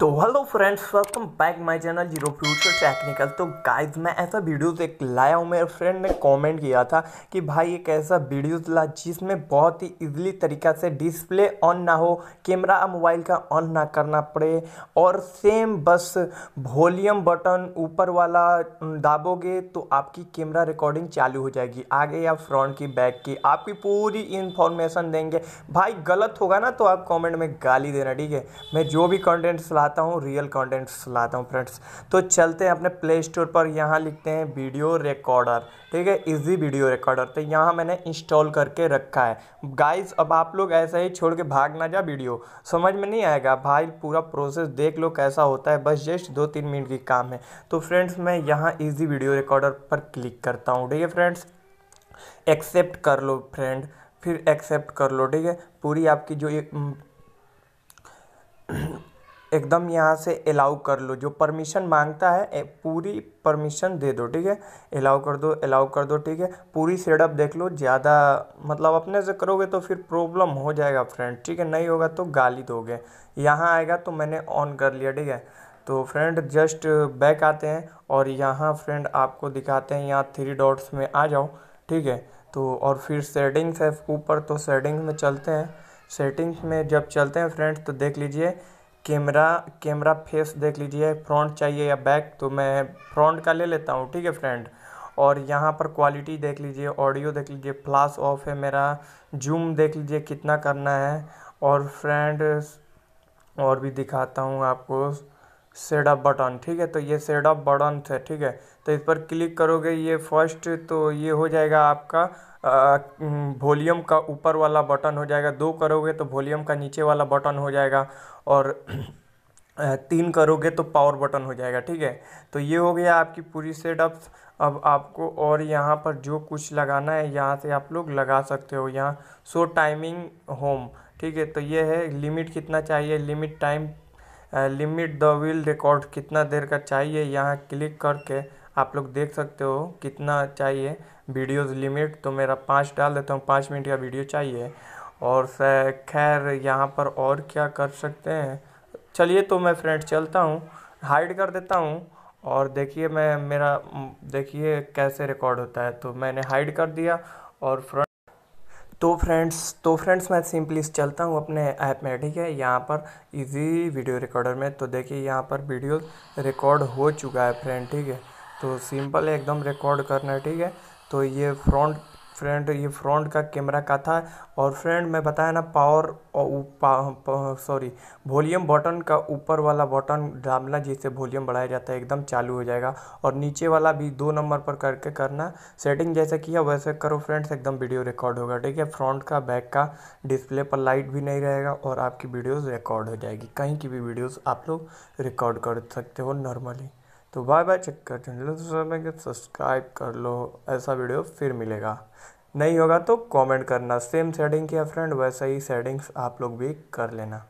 तो hello friends welcome back my channel zero future technical तो guys मैं ऐसा वीडियोस एक लाया हूँ मेरे फ्रेंड ने कमेंट किया था कि भाई एक ऐसा वीडियोस ला जिसमें बहुत ही इजीली तरीका से डिस्प्ले ऑन ना हो कैमरा मोबाइल का ऑन ना करना पड़े और सेम बस वॉल्यूम बटन ऊपर वाला दाबोगे तो आपकी कैमरा रिकॉर्डिंग चालू हो जाएगी आगे या फ्रंट की बैक की आपकी पूरी इन्फॉर्मेशन देंगे भाई गलत होगा ना तो आप कॉमेंट में गाली देना ठीक है मैं जो भी कॉन्टेंट्स ला लाता हूँ रियल कंटेंट्स लाता हूँ फ्रेंड्स तो चलते हैं अपने प्ले स्टोर पर यहाँ लिखते हैं वीडियो रिकॉर्डर ठीक है इजी वीडियो रिकॉर्डर तो यहाँ मैंने इंस्टॉल करके रखा है गाइस अब आप लोग ऐसा ही छोड़ के भाग ना जा वीडियो समझ में नहीं आएगा भाई पूरा प्रोसेस देख लो कैसा होता है बस जस्ट दो तीन मिनट की काम है तो फ्रेंड्स मैं यहाँ ईजी वीडियो रिकॉर्डर पर क्लिक करता हूँ ठीक है फ्रेंड्स एक्सेप्ट कर लो फ्रेंड फिर एक्सेप्ट कर लो ठीक है पूरी आपकी जो ये एकदम यहाँ से अलाउ कर लो जो परमिशन मांगता है पूरी परमिशन दे दो ठीक है अलाउ कर दो अलाउ कर दो ठीक है पूरी सेटअप देख लो ज़्यादा मतलब अपने से करोगे तो फिर प्रॉब्लम हो जाएगा फ्रेंड ठीक है नहीं होगा तो गाली दोगे यहाँ आएगा तो मैंने ऑन कर लिया ठीक है तो फ्रेंड जस्ट बैक आते हैं और यहाँ फ्रेंड आपको दिखाते हैं यहाँ थ्री डॉट्स में आ जाओ ठीक है तो और फिर सेटिंग्स है ऊपर तो सेटिंग्स में चलते हैं सेटिंग्स में जब चलते हैं फ्रेंड्स तो देख लीजिए कैमरा कैमरा फेस देख लीजिए फ्रंट चाहिए या बैक तो मैं फ्रंट का ले लेता हूँ ठीक है फ्रेंड और यहाँ पर क्वालिटी देख लीजिए ऑडियो देख लीजिए फ्लास ऑफ है मेरा जूम देख लीजिए कितना करना है और फ्रेंड और भी दिखाता हूँ आपको सेड बटन ठीक है तो ये सेड बटन है ठीक है तो इस पर क्लिक करोगे ये फर्स्ट तो ये हो जाएगा आपका वॉल्यूम का ऊपर वाला बटन हो जाएगा दो करोगे तो वॉल्यूम का नीचे वाला बटन हो जाएगा और तीन करोगे तो पावर बटन हो जाएगा ठीक है तो ये हो गया आपकी पूरी सेटअप अब आपको और यहाँ पर जो कुछ लगाना है यहाँ से आप लोग लगा सकते हो यहाँ सो टाइमिंग होम ठीक है तो ये है लिमिट कितना चाहिए limit time limit the wheel record कितना देर का चाहिए यहाँ क्लिक करके आप लोग देख सकते हो कितना चाहिए वीडियोस लिमिट तो मेरा पाँच डाल देता हूँ पाँच मिनट का वीडियो चाहिए और खैर यहाँ पर और क्या कर सकते हैं चलिए तो मैं फ्रेंड चलता हूँ हाइड कर देता हूँ और देखिए मैं मेरा देखिए कैसे रिकॉर्ड होता है तो मैंने हाइड कर दिया और फ्रंट तो फ्रेंड्स तो फ्रेंड्स मैं सिंपली चलता हूँ अपने ऐप में ठीक है यहाँ पर इजी वीडियो रिकॉर्डर में तो देखिए यहाँ पर वीडियो रिकॉर्ड हो चुका है फ्रेंड ठीक है तो सिंपल एकदम रिकॉर्ड करना है ठीक है तो ये फ्रंट फ्रेंड ये फ्रंट का कैमरा का था और फ्रेंड मैं बताया ना पावर और सॉरी वॉल्यूम बटन का ऊपर वाला बटन डालना जिससे वॉल्यूम बढ़ाया जाता है एकदम चालू हो जाएगा और नीचे वाला भी दो नंबर पर करके करना सेटिंग जैसे किया वैसे करो फ्रेंड्स एकदम वीडियो रिकॉर्ड होगा ठीक है फ्रंट का बैक का डिस्प्ले पर लाइट भी नहीं रहेगा और आपकी वीडियोज़ रिकॉर्ड हो जाएगी कहीं की भी वीडियोज़ आप लोग रिकॉर्ड कर सकते हो नॉर्मली तो बाय बाय चेक कर चैनल सब्सक्राइब कर लो ऐसा वीडियो फिर मिलेगा नहीं होगा तो कमेंट करना सेम सेटिंग किया फ्रेंड वैसा ही सेटिंग्स आप लोग भी कर लेना